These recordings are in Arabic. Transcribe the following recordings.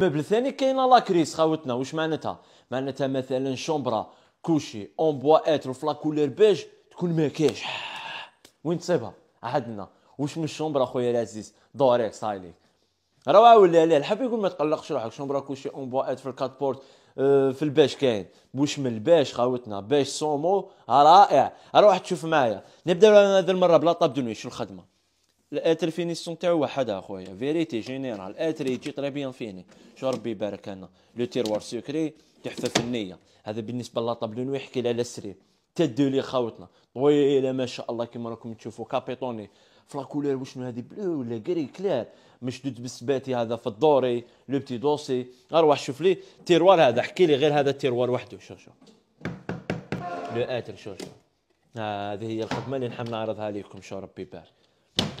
المبل الثاني كاينه لاكريس خاوتنا واش معناتها معناتها مثلا شومبرا كوشي اون اتر وفلا كولير بيج تكون ما كاش وين تصيبها عندنا واش من الشومبرا خويا العزيز دوريك سايلي راه ولا لا الحب يقول ما تقلقش روحك شومبرا كوشي اون اتر في الكات بورت في الباش كاين بوش من الباش خاوتنا باش سومو رائع روح تشوف معايا نبدا هذه المره بلا طاب شو الخدمه الاتر فينيسيون تاعو واحد اخويا فيريتي جينيرال الاتر يجي طري بيان فيني شو ربي يبارك لنا لو تيروار سكري تحفه فنيه هذا بالنسبه لا طابلو يحكي على السرير تدو لي خاوتنا طويله ما شاء الله كيما راكم تشوفوا كابيتوني فلاكولير وشنو هذه بلو ولا كري كلير مشدود بالسباتي هذا في الدوري لو بتي دوسي اروح شوف لي التيروار هذا احكي لي غير هذا التيروار وحده شو شو لو اتر شو شو هذه هي الخدمه اللي نحب نعرضها لكم شو ربي يبارك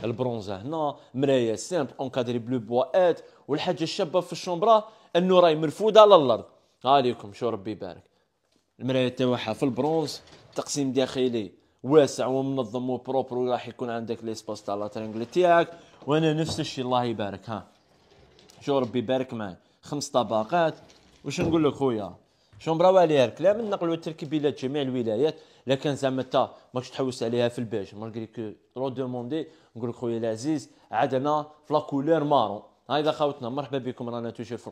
البرونزه هنا مرايه سامبل اونكادري بلو بواات والحاجه الشابه في الشومبرا انه راهي مرفوده على الارض عليكم شو ربي يبارك المرايه تاعها في البرونز تقسيم داخلي واسع ومنظم وبروبر وراح يكون عندك ليسباس تاع لاترينغل تاعك وانا نفس الشيء الله يبارك ها شو ربي يبارك معاك خمس طبقات واش نقول لك خويا شون براو عليها الكلام والتركيب الى جميع الولايات لكن زعما انت ماكش تحوس عليها في الباج مالغري كو ترو دوموندي نقول لك خويا العزيز عاد انا في لا كولور مارون هايدا خاوتنا مرحبا بكم رانا توجور في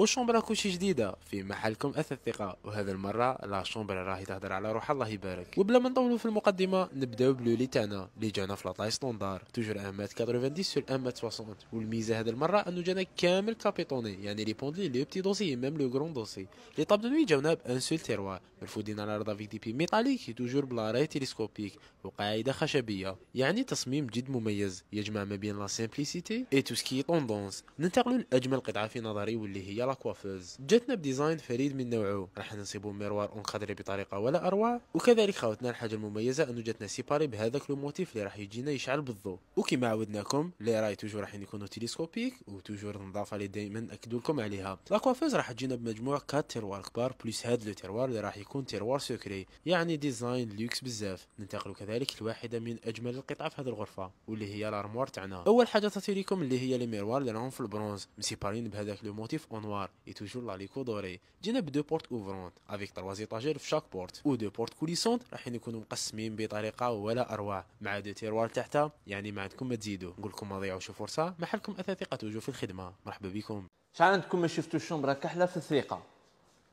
وشومبرا كلشي جديده في محلكم اثاث الثقه وهذا المره لا شومبرا راهي تهضر على روح الله يبارك وبلا ما نطولوا في المقدمه نبداو بلولي تاعنا اللي جانا في لاطاي ستوندار توجور امات 90 سور امات 60 والميزه هذه المره انه جانا كامل كابيتوني يعني لي بوندلي لو بتي دوسي ميم لو غرون دوسي لي طاب دو نوي جاونا بان سول تيروا مرفودين على رضا فيك دي بي ميتاليك توجور بلا راي تيليسكوبيك وقاعده خشبيه يعني تصميم جد مميز يجمع ما بين لا سيمبليسيتي اي تو سكي طوندونس ننتقلوا لاجمل قطعه في نظري واللي هي على جاتنا بديزاين فريد من نوعه راح نصيبو ميروار خضري بطريقه ولا اروع وكذلك خاوتنا الحاجه المميزه انه جاتنا سيباري بهذاك لو موتيف اللي راح يجينا يشعل بالضوء وكما عودناكم لي راي توجور راح يكونوا تيليسكوبيك وتوجور النظافه اللي دائما ناكدوا لكم عليها لاكوافوز راح تجينا بمجموع 4 تيروار كبار بلس هاد لو تيروار اللي راح يكون تيروار سكري يعني ديزاين لوكس بزاف ننتقلوا كذلك لواحده من اجمل القطع في هذه الغرفه واللي هي الارموار تاعنا اول حاجه تاتي لكم اللي هي لي ميروار اللي راهم في البرونز مسيبارين بهذاك لو موتيف اونوار noire et toujours la lico dorée. جنب دو بورت اوفرونت افيك تروا زيطاجير في شاك بورت و دو بورت كوليسونت راحين نكونوا مقسمين بطريقه ولا اروع مع دو تيروار تحتها يعني ما عندكم ما تزيدوا نقول لكم ما ضيعوش فرصه محلكم اثاثقه توجو في الخدمه مرحبا بكم شحال عندكم ما شفتوا الشومبره كحله في الثقه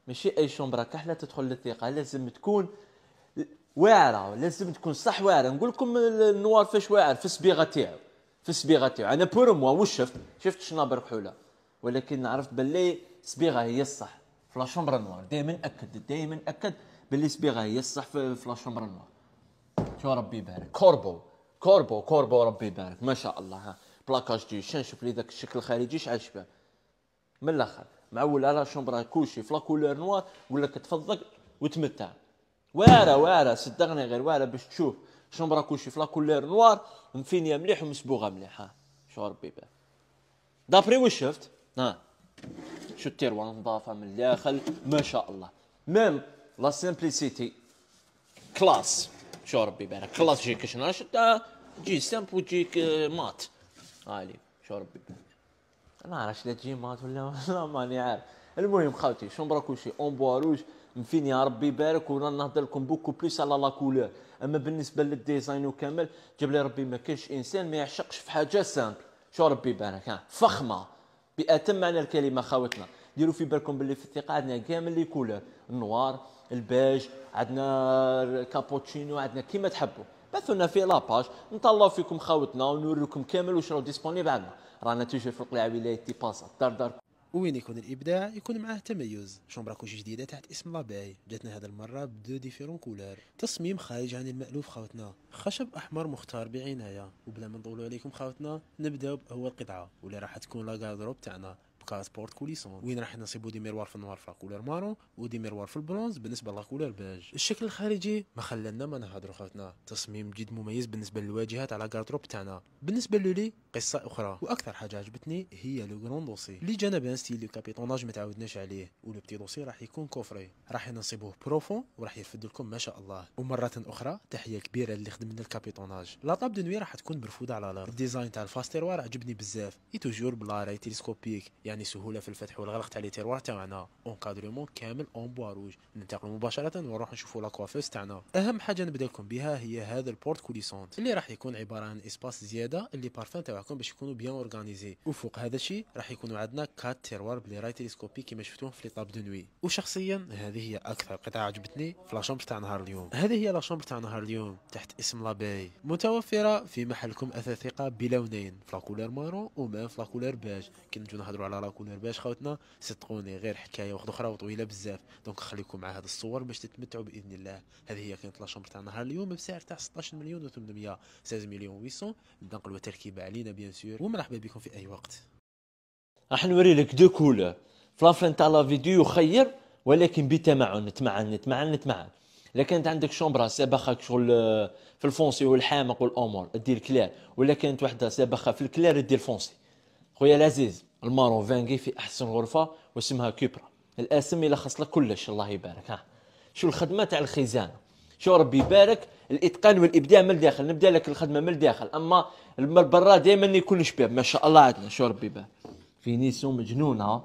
ماشي اي شومبره كحله تدخل للثقه لازم تكون واعره لازم تكون صح واعره نقول لكم النوار فاش واعر في الصبيغه تاعو في الصبيغه تاعو انا بور موا واش شفت شفت شنابر كحوله ولكن عرفت باللي صبيغه هي الصح في لاشومبر نوار دائما اكد دائما اكد باللي صبيغه هي الصح في, لاشومبر نوار شو ربي يبارك كوربو كوربو كوربو ربي يبارك ما شاء الله ها بلاكاج دي شان شوف لي ذاك الشكل الخارجي شحال شبه من الاخر معول على شومبرا كوشي في لاكولور نوار يقول لك تفضل وتمتع واعره واعره صدقني غير واعره باش تشوف شومبرا كوشي في لاكولور نوار مفينيه مليح ومسبوغه مليح ها شو ربي يبارك دابري واش شفت ها شو التيروان نظافه من الداخل ما شاء الله ميم لا سيمبليسيتي كلاس شو ربي يبارك كلاس جيك شنو تجي سامبل وتجيك مات عالي شو ربي يبارك ما عرفتش لا تجي مات ولا لا ماني عارف المهم خاوتي شو مبرا كلشي اون بواروج مفين يا ربي يبارك ورانا نهضر لكم بوكو بليس على لا كولور اما بالنسبه للديزاين وكامل جاب لي ربي ما كاينش انسان ما يعشقش في حاجه سامبل شو ربي يبارك ها فخمه باتم معنى الكلمه خاوتنا ديروا في بالكم باللي في الثقه عندنا كامل لي كولور النوار البيج عندنا كابوتشينو عندنا كيما تحبوا بثونا في لاباج نطلعوا فيكم خاوتنا ونوريكم كامل واش راه ديسبونيبل عندنا رانا توجور في القلعه ولايه تيباسا دار دار وين يكون الابداع يكون معاه تميز شومبرا كوش جديده تحت اسم لاباي جاتنا هذا المره بدو ديفيرون كولور تصميم خارج عن المالوف خاوتنا خشب احمر مختار بعنايه وبلا ما نطولوا عليكم خاوتنا نبداو باول قطعه واللي راح تكون لا تاعنا تبقى سبورت كوليسون وين راح نصيبو دي ميروار في النوار في لاكولور مارون ودي ميروار في البرونز بالنسبه لاكولور بيج الشكل الخارجي ما خلانا ما نهضروا خاطنا تصميم جد مميز بالنسبه للواجهات على كاردروب تاعنا بالنسبه للي قصه اخرى واكثر حاجه عجبتني هي لو غرون دوسي اللي جانا بان ستيل لو كابيتوناج ما تعودناش عليه ولو بتي دوسي راح يكون كوفري راح نصيبوه بروفون وراح يرفد لكم ما شاء الله ومره اخرى تحيه كبيره اللي خدمنا الكابيتوناج لا طاب دنوي راح تكون مرفوده على الارض الديزاين تاع الفاستيروار عجبني بزاف اي توجور بلا راي تيليسكوبيك يعني يعني سهوله في الفتح والغلق تاع لي تيروار تاعنا اونكادرمون كامل اون بوا روج ننتقل مباشره ونروح نشوفوا لاكوافيس تاعنا اهم حاجه نبدا لكم بها هي هذا البورت كوليسونت اللي راح يكون عباره عن اسباس زياده اللي بارفان تاعكم باش يكونوا بيان اورغانيزي وفوق هذا الشيء راح يكونوا عندنا كات تيروار بلي راي تيليسكوبي كيما شفتوهم في ليطاب دو نوي وشخصيا هذه هي اكثر قطعه عجبتني في لاشومبر تاع نهار اليوم هذه هي لاشومبر تاع نهار اليوم تحت اسم لاباي متوفره في محلكم اثاثيقه بلونين فلاكولير مارون وما فلاكولير باج كي نجيو نهضروا على الكولور باش خوتنا صدقوني غير حكايه واحده اخرى وطويله بزاف دونك خليكم مع هذه الصور باش تتمتعوا باذن الله هذه هي كانت لاشومبر تاع نهار اليوم بسعر تاع 16 مليون و800 16 مليون و800 نبدا نقلبوا تركيبه علينا بيان سور ومرحبا بكم في اي وقت راح نوري لك دو كولور في لافين تاع لا فيديو خير ولكن بتمعن نتمعن نتمعن نتمعن الا كانت عندك شومبرا سابخه شغل في الفونسي والحامق والامور دير كلير ولا كانت وحده سابخه في الكلير دير الفونسي خويا العزيز المارون فانغي في احسن غرفه واسمها كوبرا الاسم يلخص لك كلش الله يبارك ها شو الخدمه تاع الخزانه شو ربي يبارك الاتقان والابداع من الداخل نبدا لك الخدمه من الداخل اما برا دائما يكون شباب ما شاء الله عندنا شو ربي يبارك في نيسو مجنونه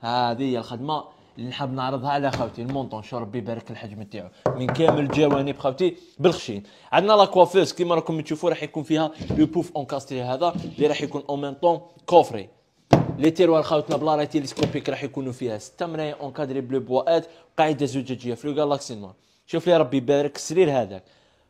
هذه هي الخدمه اللي نحب نعرضها على خوتي المونطون شو ربي يبارك الحجم تاعو من كامل الجوانب خوتي بالخشين عندنا لاكوافيز كيما راكم تشوفوا راح يكون فيها لو بوف كاستي هذا اللي راح يكون اون طون كوفري لي تيروار خاوتنا بلا تيليسكوبيك راح يكونوا فيها ستة ملايين اونكادري بلو بواات قاعده زجاجيه في لو نوار شوف لي ربي يبارك السرير هذاك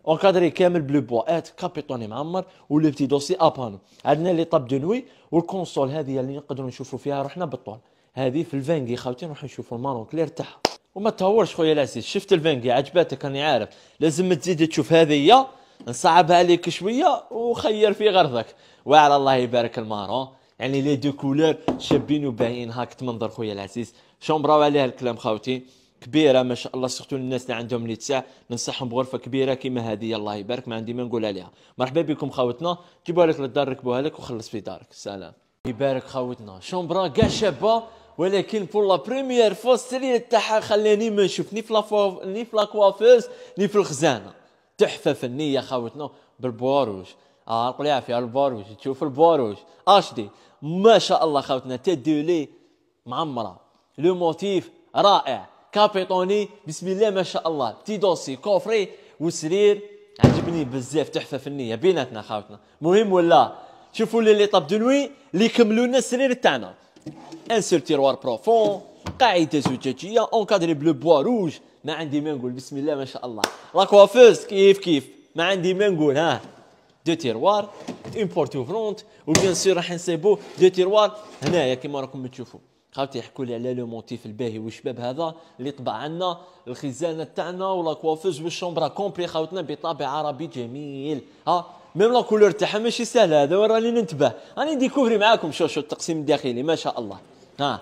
اونكادري كامل بلو بواات كابيتوني معمر ولي بتي دوسي ابانو عندنا لي طاب دو نوي والكونسول هذه اللي نقدروا نشوفوا فيها روحنا بالطول هذه في الفانجي خاوتي نروح نشوفوا المارون كلير تاعها وما تهورش خويا العزيز شفت الفانجي عجباتك راني عارف لازم تزيد تشوف هذه نصعبها عليك شويه وخير في غرضك وعلى الله يبارك المارون يعني لي دو كولور شابين وباين هاك تمنظر خويا العزيز شومبراو عليها الكلام خاوتي كبيره ما شاء الله سختو الناس اللي عندهم لي تسع ننصحهم بغرفه كبيره كيما هذه الله يبارك ما عندي ما نقول عليها مرحبا بكم خاوتنا جيبوها لك للدار ركبوها لك وخلص في دارك سلام يبارك خاوتنا شومبرا كاع شابه ولكن بور لا بريميير فو السرير تاعها خلاني ما نشوف ني في لا ني في لا كوافيز ني في الخزانه تحفه فنيه خاوتنا بالبواروج اه نقول يا فيها البروج تشوف البروج اش دي ما شاء الله خوتنا تدولي معمره لو موتيف رائع كابيتوني بسم الله ما شاء الله تي دوسي كوفري وسرير عجبني بزاف تحفه فنيه بيناتنا خاوتنا مهم ولا شوفوا لي لي طاب دو اللي يكملوا لنا السرير تاعنا ان سول تيروار بروفون قاعده زجاجيه اونكادري بلو بوا روج ما عندي ما نقول بسم الله ما شاء الله لا كوافوز كيف كيف ما عندي ما نقول ها دو تيروار اون بورت اوفرونت وبيان سور راح نسيبو دو تيروار هنايا كيما راكم تشوفوا خاوتي يحكوا لي على لو موتيف الباهي والشباب هذا اللي طبع عنا الخزانه تاعنا ولا كوافوز والشومبرا كومبلي خاوتنا بطابع عربي جميل ها ميم لا كولور تاعها ماشي سهله هذا وين راني ننتبه راني ديكوفري معاكم شو شو التقسيم الداخلي ما شاء الله ها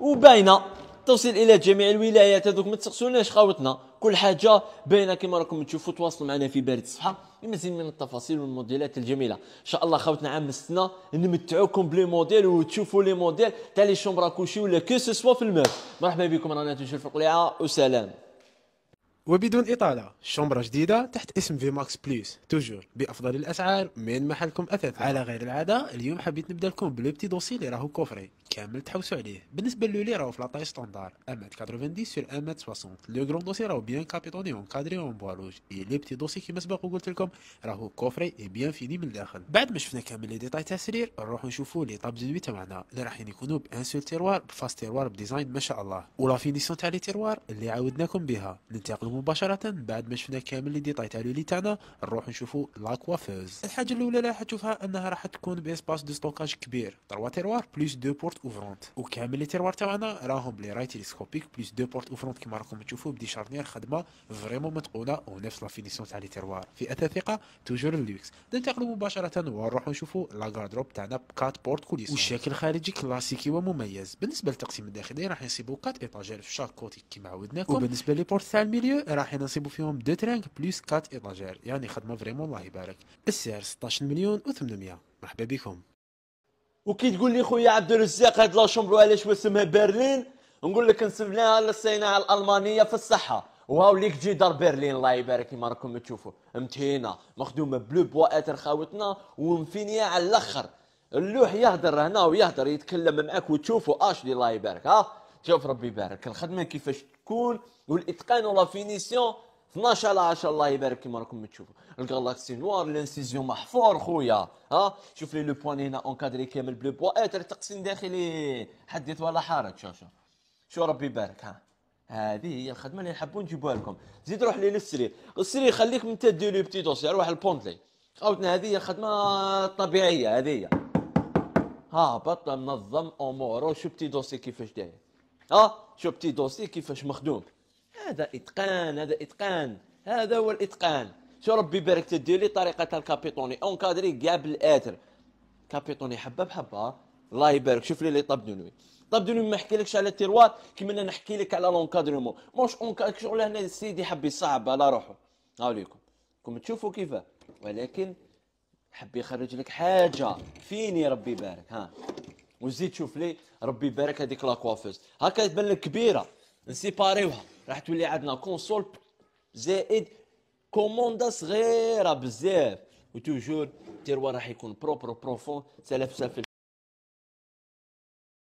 وباينه توصل الى جميع الولايات هذوك ما تسقسوناش خاوتنا كل حاجه باينه كما راكم تشوفوا تواصلوا معنا في بارد الصفحه بمزيد من التفاصيل والموديلات الجميله ان شاء الله خوتنا عام السنه نمتعوكم بلي موديل وتشوفوا لي موديل تاع لي شومبرا كوشي ولا كو سوا في الماء مرحبا بكم رانا توجور في القليعه وسلام وبدون إطالة شومبرا جديدة تحت اسم في ماكس بليس توجور بأفضل الأسعار من محلكم أثاث على غير العادة اليوم حبيت نبدا لكم بلوبتي دوسي اللي راهو كوفري كامل تحوسوا عليه بالنسبة لولي راهو في لاطاي ستاندار 1 90 سور 1 60 لو كرون دوسي راهو بيان كابيتوني كادري اون بوالوج اي لي بتي دوسي كيما سبق وقلت لكم راهو كوفري اي بيان فيني من الداخل بعد ما شفنا كامل لي ديتاي تاع السرير نروحو نشوفو لي طاب دو تاعنا اللي راحين يكونوا بان سول تيروار بفاس تيروار بديزاين ما شاء الله ولا فينيسيون تاع لي تيروار اللي عاودناكم بها ننتقلوا مباشره بعد ما شفنا كامل اللي ديطاي تاع لو لي تاعنا نروح نشوفوا لاكوافوز الحاجه الاولى اللي راح تشوفها انها راح تكون باسباس دو ستوكاج كبير 3 تيروار بلوس دو بورت اوفرونت وكامل لي تيروار تاعنا راهم لي راي تيليسكوبيك بلوس دو بورت اوفرونت كيما راكم تشوفوا بدي شارنيير خدمه فريمون متقونه ونفس لا فينيسيون تاع لي تيروار فئه ثقه توجور اللوكس ننتقلوا مباشره ونروح نشوفوا لا غاردروب تاعنا بكات بورت كوليس والشكل الخارجي كلاسيكي ومميز بالنسبه للتقسيم الداخلي راح نصيبوا كات ايطاجير في شاك كوتي كيما عودناكم وبالنسبه لي بورت تاع الميليو راح ينصيبوا فيهم دو ترانك بلوس 4 ايطاجير يعني خدمه فريمون الله يبارك السعر 16 مليون و800 مرحبا بكم وكي تقول لي خويا عبد الرزاق هاد لا شومبر علاش واسمها برلين نقول لك نسبناها للصناعه الالمانيه في الصحه وهاو ليك جي دار برلين الله يبارك كيما راكم تشوفوا متينه مخدومه بلو بوا اتر خاوتنا ومفينيه على الاخر اللوح يهدر هنا ويهدر يتكلم معاك وتشوفوا اشلي الله يبارك ها شوف ربي يبارك الخدمه كيفاش تكون والاتقان ولا فينيسيون 12 على 10 الله يبارك كيما راكم تشوفوا الجالاكسي نوار لانسيزيون محفور خويا ها شوف لي لو بوان هنا اونكادري كامل بلو بوات إيه، تقسيم داخلي حدث ولا حرج شوف شو شو ربي يبارك ها هذه هي الخدمه اللي نحبوا نجيبوها لكم زيد روح لي للسري السري خليك من تدي لو بتي دوسي روح البونتلي خاوتنا هذه هي الخدمه الطبيعيه هذه هي ها بطل منظم اموره شو بتي دوسي كيفاش داير اه شو بتي دوسي كيفاش مخدوم هذا اتقان هذا اتقان هذا هو الاتقان شو ربي يبارك تدير لي طريقه اون اونكادري كاع بالاتر كابيتوني حبه بحبه الله يبارك شوف لي لي طاب دنوي طاب دنوي ما نحكيلكش على التيروار كيما انا نحكي لك على لونكادرمون موش اونكادر شغل هنا السيدي حب يصعب على روحه هاو ليكم كم تشوفوا كيفاه ولكن حب يخرج لك حاجه فيني ربي يبارك ها وزيد تشوف لي ربي يبارك هذيك لا كوافوز هكا تبان لك كبيره نسيباريوها راح تولي عندنا كونسول زائد كوموندا صغيره بزاف وتوجور التيروار راح يكون بروبر بروفون سلف سلف